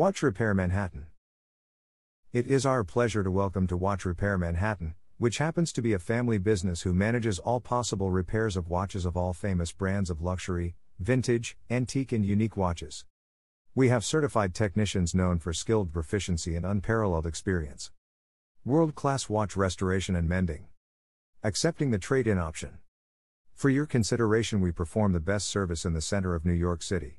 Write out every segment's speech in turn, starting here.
Watch Repair Manhattan. It is our pleasure to welcome to Watch Repair Manhattan, which happens to be a family business who manages all possible repairs of watches of all famous brands of luxury, vintage, antique, and unique watches. We have certified technicians known for skilled proficiency and unparalleled experience. World class watch restoration and mending. Accepting the trade in option. For your consideration, we perform the best service in the center of New York City.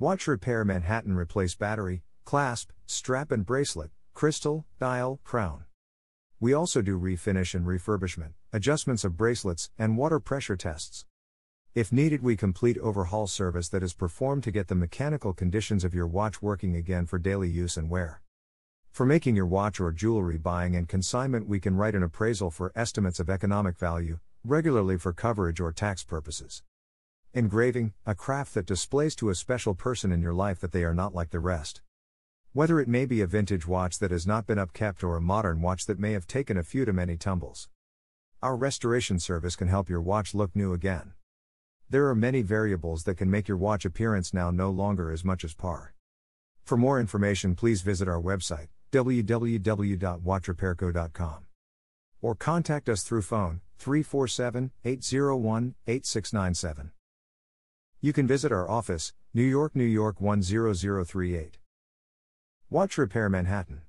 Watch Repair Manhattan replace battery, clasp, strap and bracelet, crystal, dial, crown. We also do refinish and refurbishment, adjustments of bracelets, and water pressure tests. If needed, we complete overhaul service that is performed to get the mechanical conditions of your watch working again for daily use and wear. For making your watch or jewelry buying and consignment, we can write an appraisal for estimates of economic value, regularly for coverage or tax purposes. Engraving, a craft that displays to a special person in your life that they are not like the rest. Whether it may be a vintage watch that has not been upkept or a modern watch that may have taken a few too many tumbles. Our restoration service can help your watch look new again. There are many variables that can make your watch appearance now no longer as much as par. For more information, please visit our website www.watchrepairco.com or contact us through phone 347 801 8697. You can visit our office, New York, New York 10038. Watch Repair Manhattan.